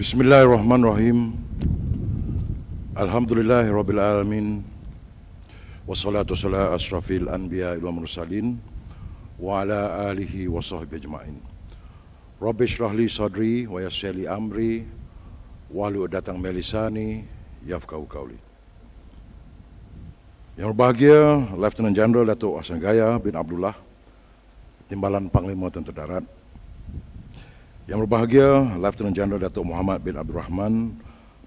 Bismillahirrahmanirrahim. Alhamdulillahi rabbil alamin. Wassalatu wassalamu ala asrafil anbiya wal mursalin wa ala alihi wa sahbihi ajma'in. Rabbi shrah sadri wa yassir amri wa lu datang melisani yafkau kauli. Yang berbahagia Lieutenant General Datuk Hassan bin Abdullah Timbalan Panglima Tentera Darat yang berbahagia, Lieutenant General Datuk Muhammad bin Abdul Rahman,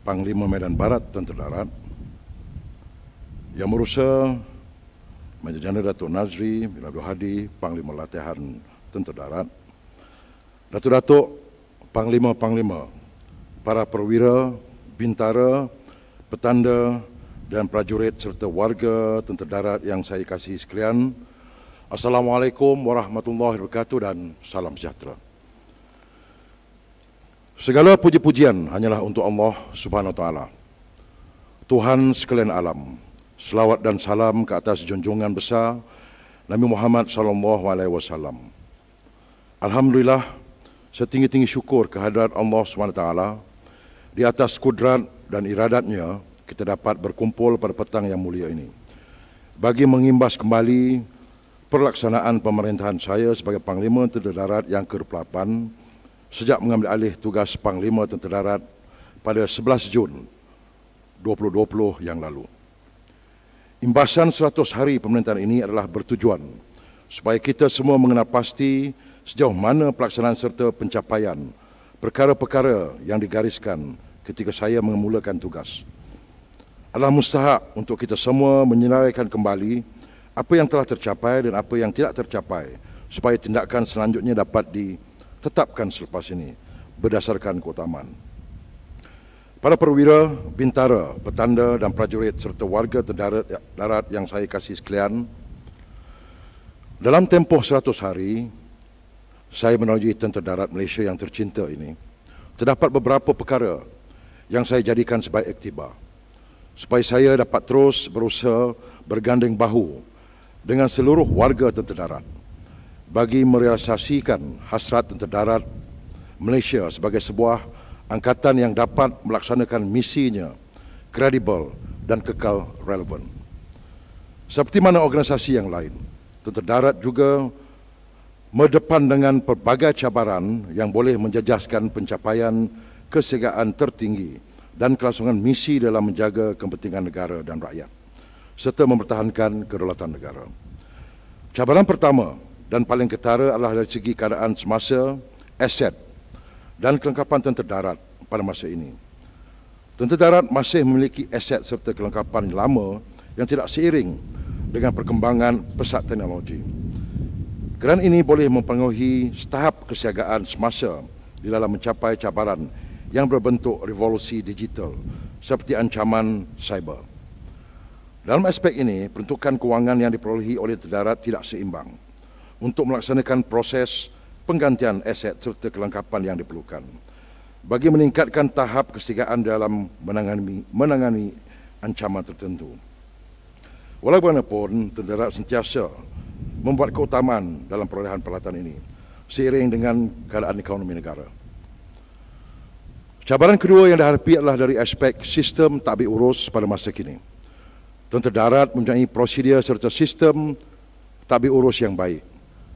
Panglima Medan Barat Tentera Darat. Yang berusaha, Major General Datuk Nazri bin Abdul Hadi, Panglima Latihan Tentera Darat. Datuk-Datuk, Panglima-Panglima, para perwira, bintara, petanda dan prajurit serta warga tentera darat yang saya kasihi sekalian. Assalamualaikum warahmatullahi wabarakatuh dan salam sejahtera. Segala puji-pujian hanyalah untuk Allah Subhanahu taala. Tuhan sekalian alam. Selawat dan salam ke atas junjungan besar Nabi Muhammad sallallahu alaihi wasallam. Alhamdulillah setinggi-tinggi syukur kehadiran Allah Subhanahu taala di atas kudrat dan iradatnya kita dapat berkumpul pada petang yang mulia ini. Bagi mengimbas kembali pelaksanaan pemerintahan saya sebagai Panglima Tentera Darat yang ke-8 sejak mengambil alih tugas Panglima Tentera Darat pada 11 Jun 2020 yang lalu. Imbasan 100 hari pemerintahan ini adalah bertujuan supaya kita semua mengenal pasti sejauh mana pelaksanaan serta pencapaian perkara-perkara yang digariskan ketika saya mengemulakan tugas. Adalah mustahak untuk kita semua menyenaraikan kembali apa yang telah tercapai dan apa yang tidak tercapai supaya tindakan selanjutnya dapat di tetapkan selepas ini berdasarkan keutamaan. Para perwira, bintara, petanda dan prajurit serta warga terdarat darat yang saya kasih sekalian, dalam tempoh 100 hari, saya menuju tentera darat Malaysia yang tercinta ini, terdapat beberapa perkara yang saya jadikan sebagai iktibar supaya saya dapat terus berusaha berganding bahu dengan seluruh warga tentera darat bagi merealisasikan hasrat tentera darat Malaysia sebagai sebuah angkatan yang dapat melaksanakan misinya kredibel dan kekal relevan. Seperti mana organisasi yang lain, tentera darat juga berdepan dengan pelbagai cabaran yang boleh menjejaskan pencapaian kesegaan tertinggi dan kelangsungan misi dalam menjaga kepentingan negara dan rakyat serta mempertahankan kedaulatan negara. Cabaran pertama dan paling ketara adalah dari segi keadaan semasa, aset dan kelengkapan tentera darat pada masa ini. Tentera darat masih memiliki aset serta kelengkapan lama yang tidak seiring dengan perkembangan pesat teknologi. Kerana ini boleh mempengaruhi setahap kesiagaan semasa di dalam mencapai cabaran yang berbentuk revolusi digital seperti ancaman cyber. Dalam aspek ini, peruntukan kewangan yang diperolehi oleh tentera darat tidak seimbang untuk melaksanakan proses penggantian aset serta kelengkapan yang diperlukan bagi meningkatkan tahap kesetiaan dalam menangani, menangani ancaman tertentu. Walaupun tentera sentiasa membuat keutamaan dalam perolehan peralatan ini seiring dengan keadaan ekonomi negara. Cabaran kedua yang dihadapi adalah dari aspek sistem takbir urus pada masa kini. Tentera darat mempunyai prosedur serta sistem takbir urus yang baik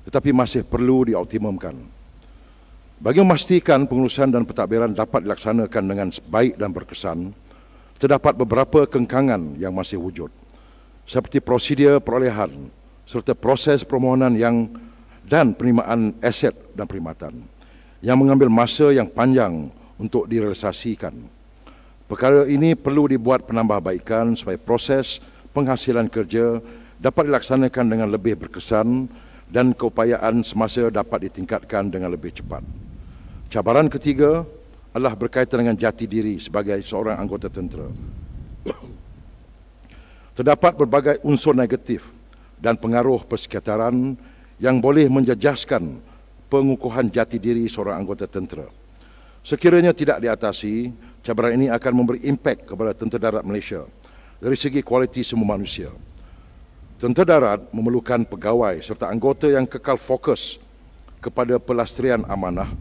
tetapi masih perlu dioptimumkan. Bagi memastikan pengurusan dan pentadbiran dapat dilaksanakan dengan baik dan berkesan, terdapat beberapa kengkangan yang masih wujud, seperti prosedur perolehan serta proses permohonan yang dan penerimaan aset dan perkhidmatan yang mengambil masa yang panjang untuk direalisasikan. Perkara ini perlu dibuat penambahbaikan supaya proses penghasilan kerja dapat dilaksanakan dengan lebih berkesan dan keupayaan semasa dapat ditingkatkan dengan lebih cepat. Cabaran ketiga adalah berkaitan dengan jati diri sebagai seorang anggota tentera. Terdapat berbagai unsur negatif dan pengaruh persekitaran yang boleh menjejaskan pengukuhan jati diri seorang anggota tentera. Sekiranya tidak diatasi, cabaran ini akan memberi impak kepada tentera darat Malaysia dari segi kualiti semua manusia. Tentera darat memerlukan pegawai serta anggota yang kekal fokus kepada pelastrian amanah,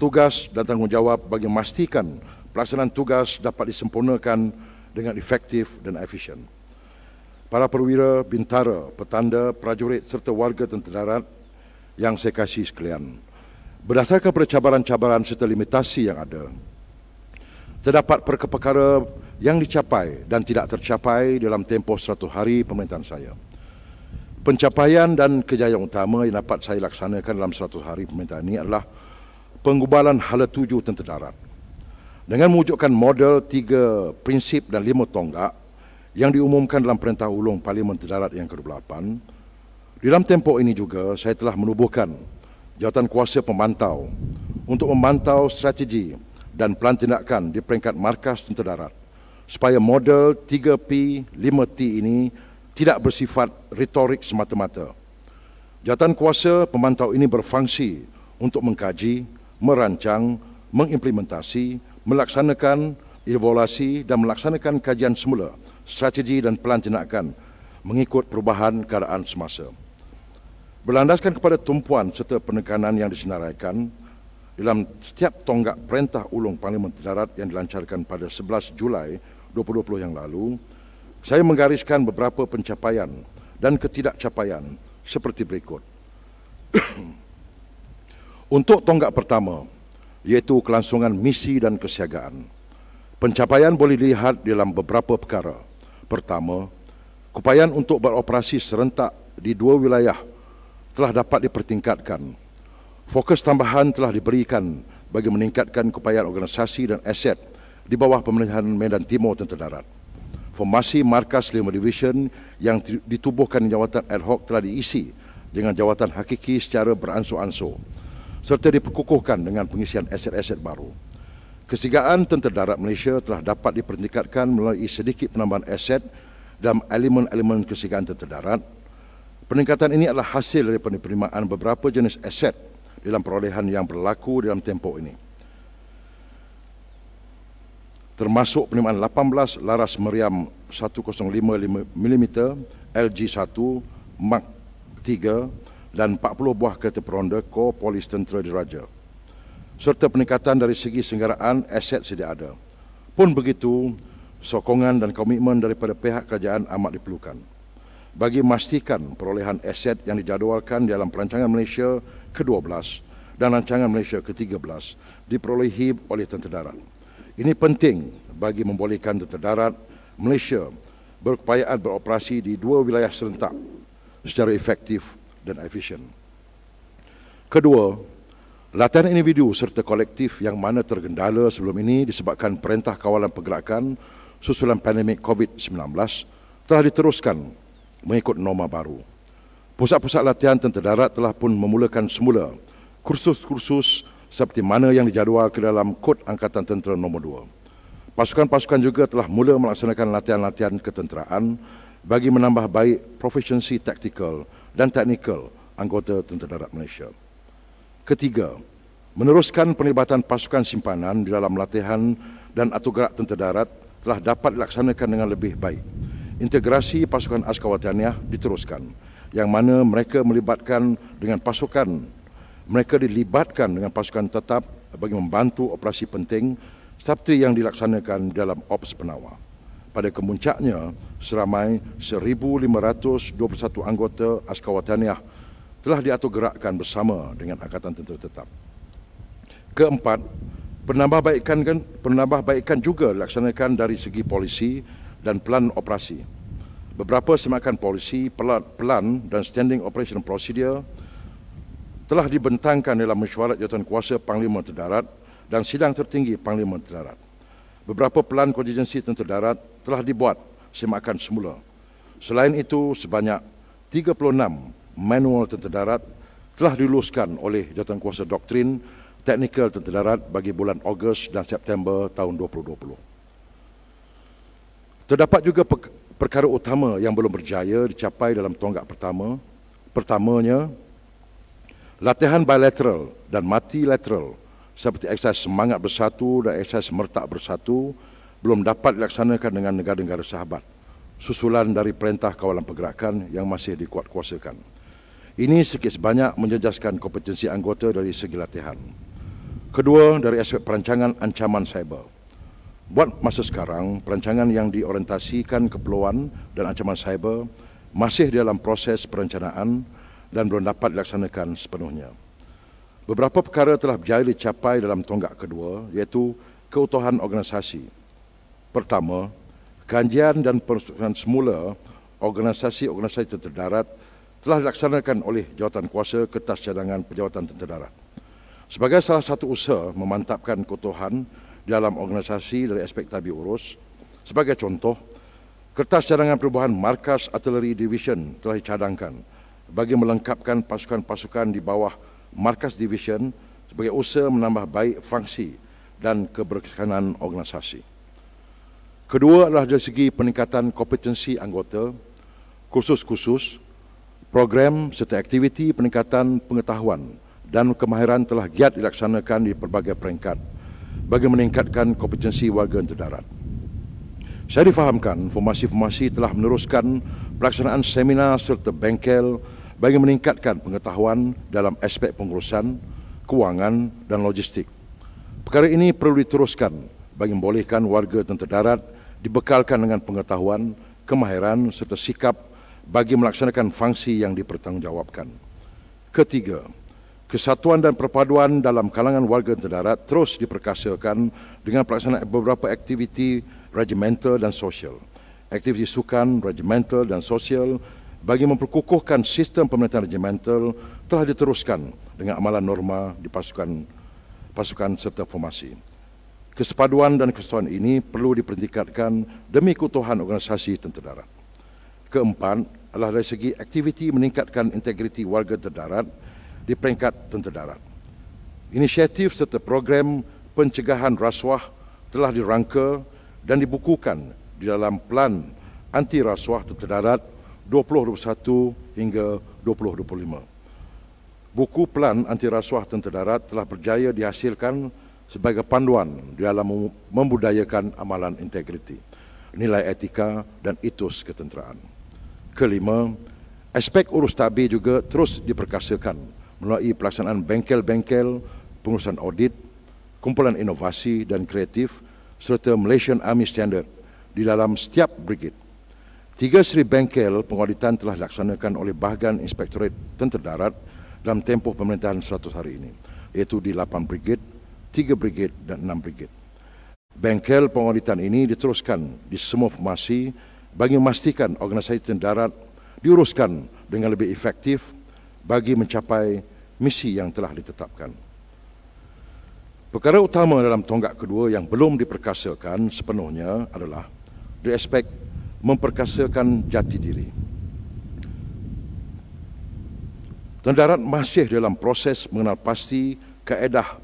tugas dan tanggungjawab bagi memastikan pelaksanaan tugas dapat disempurnakan dengan efektif dan efisien. Para perwira, bintara, petanda, prajurit serta warga tentera darat yang saya kasih sekalian. Berdasarkan pada cabaran-cabaran serta limitasi yang ada, terdapat perkara-perkara yang dicapai dan tidak tercapai dalam tempoh 100 hari pemerintahan saya. Pencapaian dan kejayaan utama yang dapat saya laksanakan dalam 100 hari pemerintahan ini adalah pengubalan hala tuju tentera darat. Dengan mewujudkan model tiga prinsip dan lima tonggak yang diumumkan dalam Perintah Ulung Parlimen Tentera Darat yang ke-28, dalam tempoh ini juga saya telah menubuhkan jawatan kuasa pemantau untuk memantau strategi dan pelan tindakan di peringkat markas tentera darat supaya model 3P 5T ini tidak bersifat retorik semata-mata. Jawatan kuasa pemantau ini berfungsi untuk mengkaji, merancang, mengimplementasi, melaksanakan evaluasi dan melaksanakan kajian semula strategi dan pelan jenakan mengikut perubahan keadaan semasa. Berlandaskan kepada tumpuan serta penekanan yang disenaraikan dalam setiap tonggak perintah ulung Parlimen Darat yang dilancarkan pada 11 Julai 2020 yang lalu, saya menggariskan beberapa pencapaian dan ketidakcapaian seperti berikut. Untuk tonggak pertama, iaitu kelangsungan misi dan kesiagaan, pencapaian boleh dilihat dalam beberapa perkara. Pertama, kupayan untuk beroperasi serentak di dua wilayah telah dapat dipertingkatkan. Fokus tambahan telah diberikan bagi meningkatkan kupayan organisasi dan aset di bawah pemerintahan Medan Timur Tentera Darat informasi markas Lima Division yang ditubuhkan jawatan ad hoc telah diisi dengan jawatan hakiki secara beransur-ansur serta diperkukuhkan dengan pengisian aset-aset baru. Kesigaan Tentera Darat Malaysia telah dapat diperintikatkan melalui sedikit penambahan aset dalam elemen-elemen kesigaan Tentera Darat. Peningkatan ini adalah hasil dari penerimaan beberapa jenis aset dalam perolehan yang berlaku dalam tempoh ini termasuk penerimaan 18 laras meriam 105 mm LG1 Mark 3 dan 40 buah kereta peronda Ko Polis Tentera Diraja serta peningkatan dari segi senggaraan aset sedia ada. Pun begitu, sokongan dan komitmen daripada pihak kerajaan amat diperlukan bagi memastikan perolehan aset yang dijadualkan dalam perancangan Malaysia ke-12 dan rancangan Malaysia ke-13 diperolehi oleh tentera darat. Ini penting bagi membolehkan tentera darat Malaysia berkepayaan beroperasi di dua wilayah serentak secara efektif dan efisien. Kedua, latihan individu serta kolektif yang mana tergendala sebelum ini disebabkan Perintah Kawalan Pergerakan susulan pandemik COVID-19 telah diteruskan mengikut norma baru. Pusat-pusat latihan tentera darat telah pun memulakan semula kursus-kursus seperti mana yang dijadual ke dalam Kod Angkatan Tentera No. 2. Pasukan-pasukan juga telah mula melaksanakan latihan-latihan ketenteraan bagi menambah baik proficiency taktikal dan teknikal anggota Tentera Darat Malaysia. Ketiga, meneruskan penibatan pasukan simpanan di dalam latihan dan atur gerak Tentera Darat telah dapat dilaksanakan dengan lebih baik. Integrasi pasukan askar wataniah diteruskan yang mana mereka melibatkan dengan pasukan mereka dilibatkan dengan pasukan tetap bagi membantu operasi penting Sabtu yang dilaksanakan dalam Ops Penawar. Pada kemuncaknya, seramai 1,521 anggota Askar Wataniah telah diatur gerakkan bersama dengan Angkatan Tentera Tetap. Keempat, penambahbaikan, kan, penambahbaikan juga dilaksanakan dari segi polisi dan pelan operasi. Beberapa semakan polisi, pelan dan standing operation procedure telah dibentangkan dalam mesyuarat jawatan kuasa Panglima Terdarat dan sidang tertinggi Panglima Terdarat. Beberapa pelan kontingensi tentera darat telah dibuat semakan semula. Selain itu, sebanyak 36 manual tentera darat telah diluluskan oleh jawatan kuasa doktrin teknikal tentera darat bagi bulan Ogos dan September tahun 2020. Terdapat juga perkara utama yang belum berjaya dicapai dalam tonggak pertama. Pertamanya, Latihan bilateral dan multilateral seperti eksas semangat bersatu dan eksas mertak bersatu belum dapat dilaksanakan dengan negara-negara sahabat susulan dari perintah kawalan pergerakan yang masih dikuatkuasakan. Ini sikit sebanyak menjejaskan kompetensi anggota dari segi latihan. Kedua, dari aspek perancangan ancaman cyber. Buat masa sekarang, perancangan yang diorientasikan keperluan dan ancaman cyber masih dalam proses perencanaan dan belum dapat dilaksanakan sepenuhnya. Beberapa perkara telah berjaya dicapai dalam tonggak kedua iaitu keutuhan organisasi. Pertama, kajian dan penstruksian semula organisasi-organisasi tentera darat telah dilaksanakan oleh jawatan kuasa kertas cadangan pejabatan tentera darat. Sebagai salah satu usaha memantapkan keutuhan dalam organisasi dari aspek tabi urus, sebagai contoh, kertas cadangan perubahan Markas Artillery Division telah dicadangkan bagi melengkapkan pasukan-pasukan di bawah markas division sebagai usaha menambah baik fungsi dan keberkesanan organisasi. Kedua adalah dari segi peningkatan kompetensi anggota, kursus-kursus, program serta aktiviti peningkatan pengetahuan dan kemahiran telah giat dilaksanakan di pelbagai peringkat bagi meningkatkan kompetensi warga antardarat. Saya difahamkan formasi-formasi telah meneruskan pelaksanaan seminar serta bengkel bagi meningkatkan pengetahuan dalam aspek pengurusan, kewangan dan logistik. Perkara ini perlu diteruskan bagi membolehkan warga tentera darat dibekalkan dengan pengetahuan, kemahiran serta sikap bagi melaksanakan fungsi yang dipertanggungjawabkan. Ketiga, kesatuan dan perpaduan dalam kalangan warga tentera darat terus diperkasakan dengan pelaksanaan beberapa aktiviti regimental dan sosial. Aktiviti sukan, regimental dan sosial bagi memperkukuhkan sistem pemerintahan regimental telah diteruskan dengan amalan norma di pasukan pasukan serta formasi. Kesepaduan dan kesatuan ini perlu dipertingkatkan demi keutuhan organisasi tentera darat. Keempat adalah dari segi aktiviti meningkatkan integriti warga tentera darat di peringkat tentera darat. Inisiatif serta program pencegahan rasuah telah dirangka dan dibukukan di dalam pelan anti rasuah tentera darat 2021-2025. 2021 hingga 2025. Buku pelan anti rasuah tentera darat telah berjaya dihasilkan sebagai panduan dalam membudayakan amalan integriti, nilai etika dan etos ketenteraan. Kelima, aspek urus tabi juga terus diperkasakan melalui pelaksanaan bengkel-bengkel, pengurusan audit, kumpulan inovasi dan kreatif serta Malaysian Army Standard di dalam setiap brigade. Tiga seri bengkel pengauditan telah dilaksanakan oleh bahagian Inspektorat Tentera Darat dalam tempoh pemerintahan 100 hari ini, iaitu di 8 brigit, 3 brigit dan 6 brigit. Bengkel pengauditan ini diteruskan di semua formasi bagi memastikan organisasi tentera darat diuruskan dengan lebih efektif bagi mencapai misi yang telah ditetapkan. Perkara utama dalam tonggak kedua yang belum diperkasakan sepenuhnya adalah di aspek memperkasakan jati diri. Tendarat masih dalam proses mengenal pasti kaedah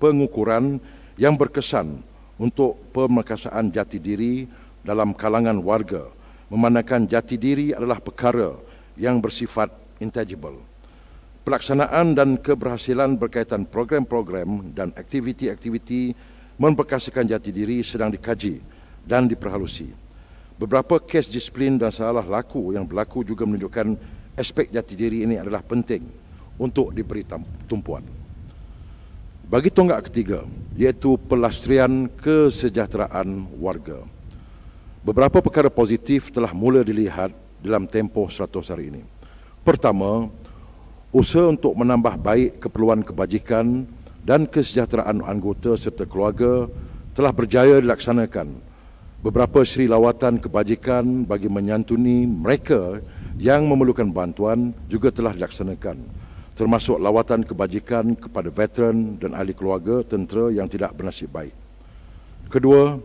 pengukuran yang berkesan untuk pemerkasaan jati diri dalam kalangan warga memandangkan jati diri adalah perkara yang bersifat intangible. Pelaksanaan dan keberhasilan berkaitan program-program dan aktiviti-aktiviti memperkasakan jati diri sedang dikaji dan diperhalusi. Beberapa kes disiplin dan salah laku yang berlaku juga menunjukkan aspek jati diri ini adalah penting untuk diberi tumpuan. Bagi tonggak ketiga, iaitu pelastrian kesejahteraan warga. Beberapa perkara positif telah mula dilihat dalam tempoh 100 hari ini. Pertama, usaha untuk menambah baik keperluan kebajikan dan kesejahteraan anggota serta keluarga telah berjaya dilaksanakan beberapa siri lawatan kebajikan bagi menyantuni mereka yang memerlukan bantuan juga telah dilaksanakan termasuk lawatan kebajikan kepada veteran dan ahli keluarga tentera yang tidak bernasib baik. Kedua,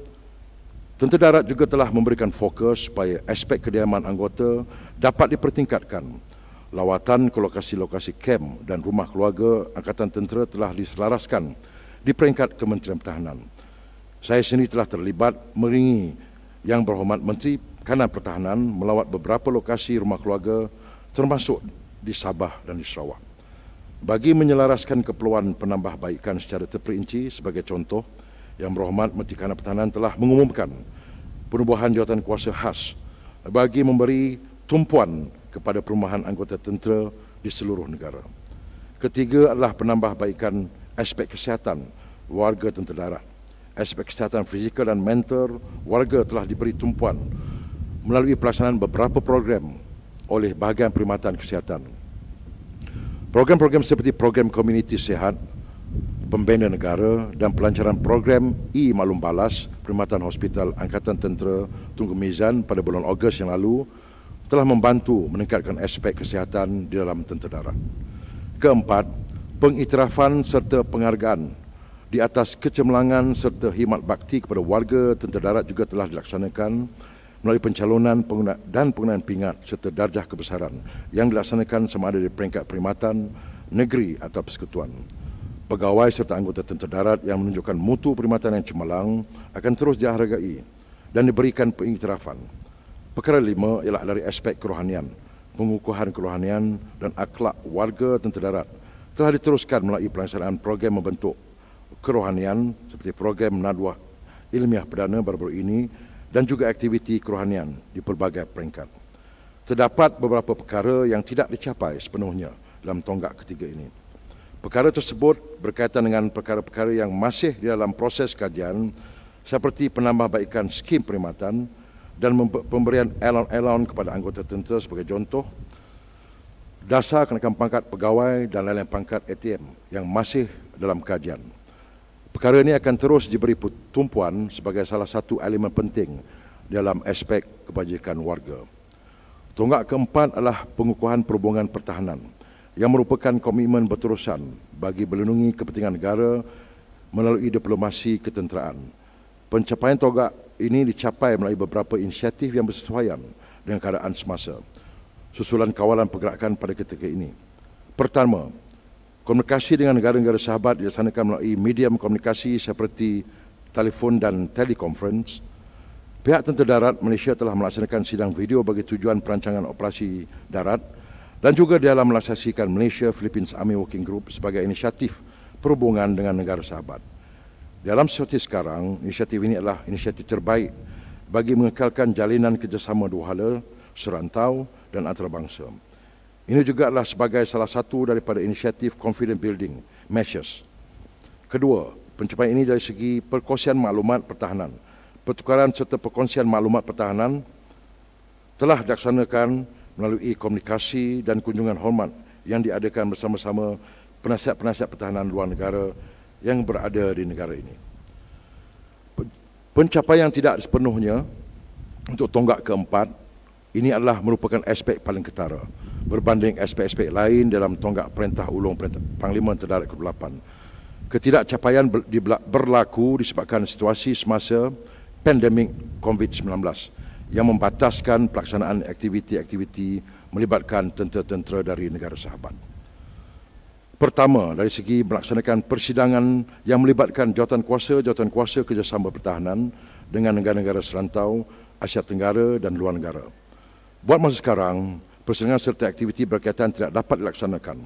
Tentera Darat juga telah memberikan fokus supaya aspek kediaman anggota dapat dipertingkatkan. Lawatan ke lokasi-lokasi kem dan rumah keluarga Angkatan Tentera telah diselaraskan di peringkat Kementerian Pertahanan. Saya sendiri telah terlibat meringi Yang Berhormat Menteri Kanan Pertahanan melawat beberapa lokasi rumah keluarga termasuk di Sabah dan di Sarawak. Bagi menyelaraskan keperluan penambahbaikan secara terperinci sebagai contoh, Yang Berhormat Menteri Kanan Pertahanan telah mengumumkan perubahan jawatan kuasa khas bagi memberi tumpuan kepada perumahan anggota tentera di seluruh negara. Ketiga adalah penambahbaikan aspek kesihatan warga tentera darat aspek kesihatan fizikal dan mental warga telah diberi tumpuan melalui pelaksanaan beberapa program oleh bahagian perkhidmatan kesihatan. Program-program seperti program komuniti sehat, pembina negara dan pelancaran program E Maklum Balas Perkhidmatan Hospital Angkatan Tentera Tunku Mizan pada bulan Ogos yang lalu telah membantu meningkatkan aspek kesihatan di dalam tentera darat. Keempat, pengiktirafan serta penghargaan di atas kecemerlangan serta himat bakti kepada warga tentera darat juga telah dilaksanakan melalui pencalonan pengguna dan penggunaan pingat serta darjah kebesaran yang dilaksanakan sama ada di peringkat perkhidmatan negeri atau persekutuan. Pegawai serta anggota tentera darat yang menunjukkan mutu perkhidmatan yang cemerlang akan terus dihargai dan diberikan pengiktirafan. Perkara lima ialah dari aspek kerohanian, pengukuhan kerohanian dan akhlak warga tentera darat telah diteruskan melalui pelaksanaan program membentuk kerohanian seperti program nadwa ilmiah perdana baru-baru ini dan juga aktiviti kerohanian di pelbagai peringkat. Terdapat beberapa perkara yang tidak dicapai sepenuhnya dalam tonggak ketiga ini. Perkara tersebut berkaitan dengan perkara-perkara yang masih di dalam proses kajian seperti penambahbaikan skim perkhidmatan dan pemberian elon-elon kepada anggota tentera sebagai contoh dasar kenaikan pangkat pegawai dan lain-lain pangkat ATM yang masih dalam kajian perkara ini akan terus diberi tumpuan sebagai salah satu elemen penting dalam aspek kebajikan warga. Tonggak keempat adalah pengukuhan perhubungan pertahanan yang merupakan komitmen berterusan bagi melindungi kepentingan negara melalui diplomasi ketenteraan. Pencapaian tonggak ini dicapai melalui beberapa inisiatif yang bersesuaian dengan keadaan semasa. Susulan kawalan pergerakan pada ketika ini. Pertama, komunikasi dengan negara-negara sahabat dilaksanakan melalui medium komunikasi seperti telefon dan telekonferensi. Pihak Tentera Darat Malaysia telah melaksanakan sidang video bagi tujuan perancangan operasi darat dan juga dalam melaksanakan Malaysia Philippines Army Working Group sebagai inisiatif perhubungan dengan negara sahabat. Dalam situasi sekarang, inisiatif ini adalah inisiatif terbaik bagi mengekalkan jalinan kerjasama dua hala serantau dan antarabangsa. Ini juga adalah sebagai salah satu daripada inisiatif confident building measures. Kedua, pencapaian ini dari segi perkongsian maklumat pertahanan. Pertukaran serta perkongsian maklumat pertahanan telah dilaksanakan melalui komunikasi dan kunjungan hormat yang diadakan bersama-sama penasihat-penasihat pertahanan luar negara yang berada di negara ini. Pencapaian yang tidak sepenuhnya untuk tonggak keempat ini adalah merupakan aspek paling ketara berbanding SPSP lain dalam tonggak perintah ulung perintah Panglima Tentera ke-8. Ketidakcapaian berlaku disebabkan situasi semasa pandemik COVID-19 yang membataskan pelaksanaan aktiviti-aktiviti melibatkan tentera-tentera dari negara sahabat. Pertama, dari segi melaksanakan persidangan yang melibatkan jawatan kuasa, jawatan kuasa kerjasama pertahanan dengan negara-negara serantau, Asia Tenggara dan luar negara. Buat masa sekarang, persenangan serta aktiviti berkaitan tidak dapat dilaksanakan.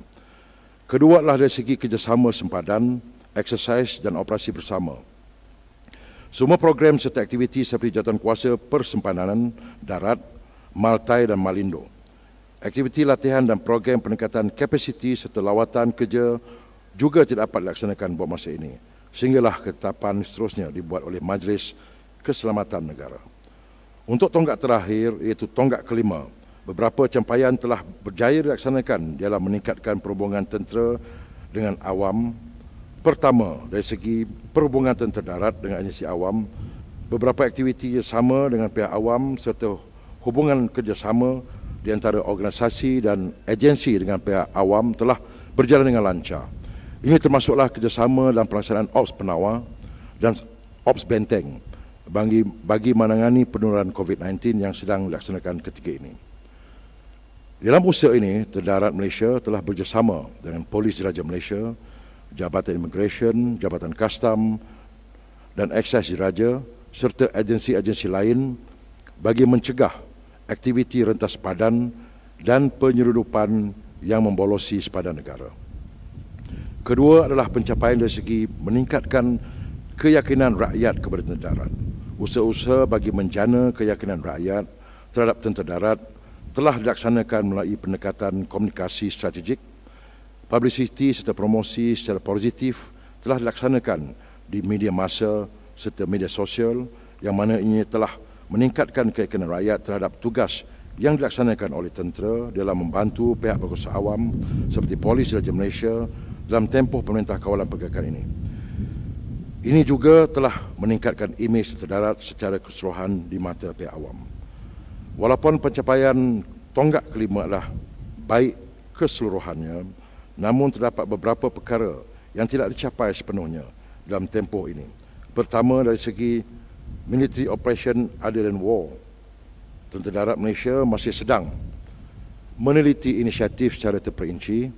Kedua adalah dari segi kerjasama sempadan, exercise dan operasi bersama. Semua program serta aktiviti seperti jawatan kuasa persempadanan, darat, Maltai dan Malindo. Aktiviti latihan dan program peningkatan kapasiti serta lawatan kerja juga tidak dapat dilaksanakan buat masa ini. Sehinggalah ketetapan seterusnya dibuat oleh Majlis Keselamatan Negara. Untuk tonggak terakhir iaitu tonggak kelima Beberapa capaian telah berjaya dilaksanakan dalam meningkatkan perhubungan tentera dengan awam. Pertama, dari segi perhubungan tentera darat dengan agensi awam, beberapa aktiviti sama dengan pihak awam serta hubungan kerjasama di antara organisasi dan agensi dengan pihak awam telah berjalan dengan lancar. Ini termasuklah kerjasama dalam pelaksanaan ops penawar dan ops benteng bagi, bagi menangani penularan COVID-19 yang sedang dilaksanakan ketika ini. Dalam usia ini, Terdarat Malaysia telah bekerjasama dengan Polis Diraja Malaysia, Jabatan Immigration, Jabatan kastam dan Excise Diraja serta agensi-agensi lain bagi mencegah aktiviti rentas padan dan penyeludupan yang membolosi sepadan negara. Kedua adalah pencapaian dari segi meningkatkan keyakinan rakyat kepada tentera darat. Usaha-usaha bagi menjana keyakinan rakyat terhadap tentera darat telah dilaksanakan melalui pendekatan komunikasi strategik, publicity serta promosi secara positif telah dilaksanakan di media masa serta media sosial yang mana ini telah meningkatkan keyakinan rakyat terhadap tugas yang dilaksanakan oleh tentera dalam membantu pihak berkuasa awam seperti polis dan Raja Malaysia dalam tempoh pemerintah kawalan pergerakan ini. Ini juga telah meningkatkan imej terdarat secara keseluruhan di mata pihak awam. Walaupun pencapaian tonggak kelima adalah baik keseluruhannya, namun terdapat beberapa perkara yang tidak dicapai sepenuhnya dalam tempoh ini. Pertama dari segi military operation other than war. Tentera Darat Malaysia masih sedang meneliti inisiatif secara terperinci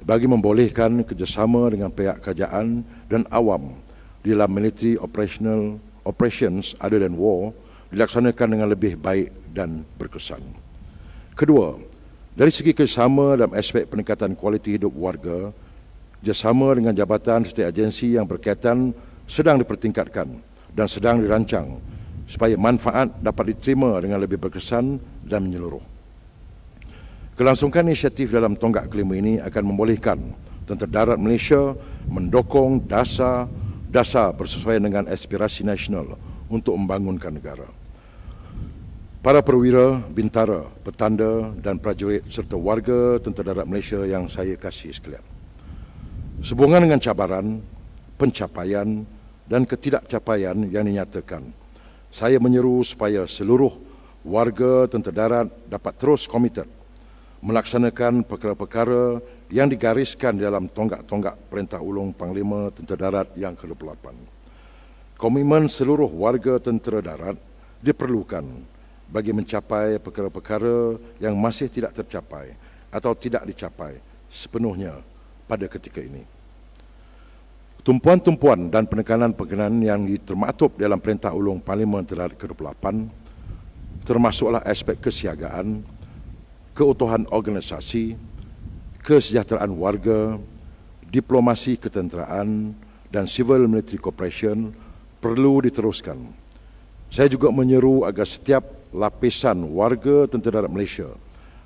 bagi membolehkan kerjasama dengan pihak kerajaan dan awam dalam military operational operations other than war dilaksanakan dengan lebih baik dan berkesan. Kedua, dari segi kerjasama dalam aspek peningkatan kualiti hidup warga, kerjasama dengan jabatan setiap agensi yang berkaitan sedang dipertingkatkan dan sedang dirancang supaya manfaat dapat diterima dengan lebih berkesan dan menyeluruh. Kelangsungan inisiatif dalam tonggak kelima ini akan membolehkan Tentera Darat Malaysia mendokong dasar-dasar bersesuaian dengan aspirasi nasional untuk membangunkan negara para perwira, bintara, petanda dan prajurit serta warga Tentera Darat Malaysia yang saya kasihi sekalian. Sehubungan dengan cabaran, pencapaian dan ketidakcapaian yang dinyatakan, saya menyeru supaya seluruh warga Tentera Darat dapat terus komited melaksanakan perkara-perkara yang digariskan dalam tonggak-tonggak Perintah Ulung Panglima Tentera Darat yang ke-28. Komitmen seluruh warga Tentera Darat diperlukan bagi mencapai perkara-perkara yang masih tidak tercapai atau tidak dicapai sepenuhnya pada ketika ini. Tumpuan-tumpuan dan penekanan-penekanan yang termaktub dalam Perintah Ulung Parlimen terhadap ke-28 termasuklah aspek kesiagaan, keutuhan organisasi, kesejahteraan warga, diplomasi ketenteraan dan civil military cooperation perlu diteruskan. Saya juga menyeru agar setiap lapisan warga tentera rakyat Malaysia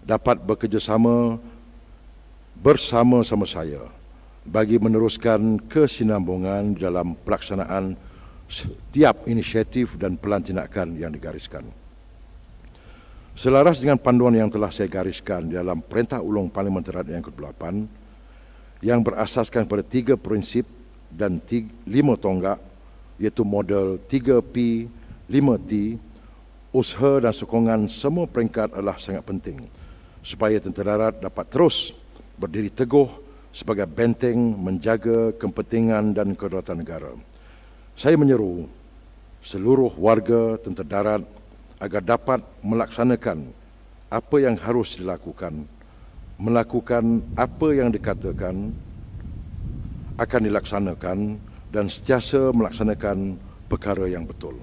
dapat bekerjasama bersama-sama saya bagi meneruskan kesinambungan dalam pelaksanaan setiap inisiatif dan pelan tindakan yang digariskan. Selaras dengan panduan yang telah saya gariskan dalam Perintah Ulung Parlimen Terat yang ke-8 yang berasaskan pada tiga prinsip dan tiga, lima tonggak iaitu model 3P, 5T usaha dan sokongan semua peringkat adalah sangat penting supaya tentera darat dapat terus berdiri teguh sebagai benteng menjaga kepentingan dan kedaulatan negara. Saya menyeru seluruh warga tentera darat agar dapat melaksanakan apa yang harus dilakukan, melakukan apa yang dikatakan akan dilaksanakan dan setiasa melaksanakan perkara yang betul.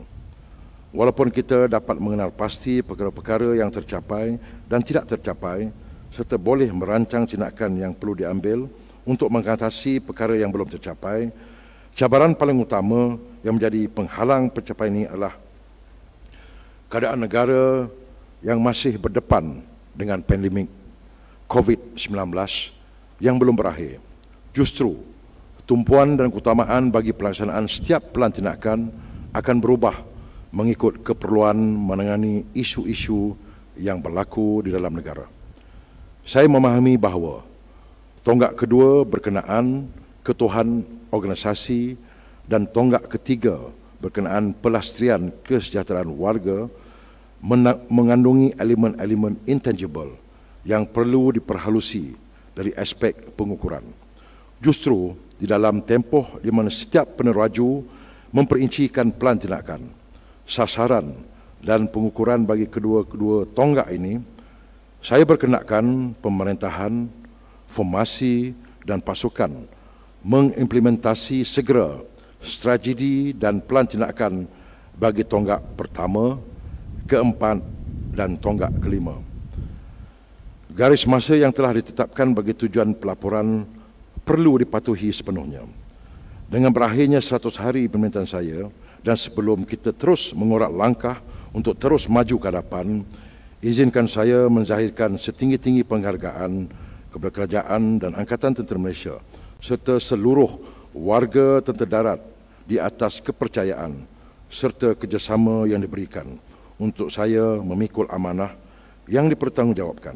Walaupun kita dapat mengenal pasti perkara-perkara yang tercapai dan tidak tercapai serta boleh merancang tindakan yang perlu diambil untuk mengatasi perkara yang belum tercapai, cabaran paling utama yang menjadi penghalang pencapaian ini adalah keadaan negara yang masih berdepan dengan pandemik COVID-19 yang belum berakhir. Justru, tumpuan dan keutamaan bagi pelaksanaan setiap pelan tindakan akan berubah mengikut keperluan menangani isu-isu yang berlaku di dalam negara. Saya memahami bahawa tonggak kedua berkenaan ketuhan organisasi dan tonggak ketiga berkenaan pelastrian kesejahteraan warga mengandungi elemen-elemen intangible yang perlu diperhalusi dari aspek pengukuran. Justru di dalam tempoh di mana setiap peneraju memperincikan pelan tindakan, sasaran dan pengukuran bagi kedua-kedua tonggak ini, saya berkenakan pemerintahan, formasi dan pasukan mengimplementasi segera strategi dan pelan tindakan bagi tonggak pertama, keempat dan tonggak kelima. Garis masa yang telah ditetapkan bagi tujuan pelaporan perlu dipatuhi sepenuhnya. Dengan berakhirnya 100 hari pemerintahan saya, dan sebelum kita terus mengorak langkah untuk terus maju ke hadapan, izinkan saya menzahirkan setinggi-tinggi penghargaan kepada kerajaan dan Angkatan Tentera Malaysia serta seluruh warga tentera darat di atas kepercayaan serta kerjasama yang diberikan untuk saya memikul amanah yang dipertanggungjawabkan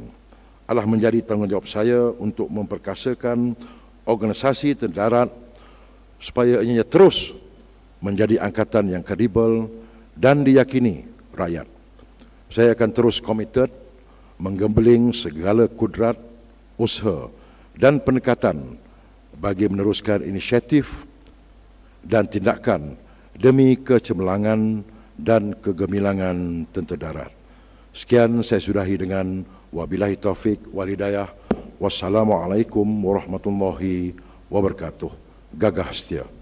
adalah menjadi tanggungjawab saya untuk memperkasakan organisasi tentera darat supaya ianya terus menjadi angkatan yang kredibel dan diyakini rakyat. Saya akan terus komited menggembeling segala kudrat, usaha dan pendekatan bagi meneruskan inisiatif dan tindakan demi kecemerlangan dan kegemilangan tentera darat. Sekian saya sudahi dengan wabillahi taufik walidayah. Wassalamualaikum warahmatullahi wabarakatuh. Gagah setia.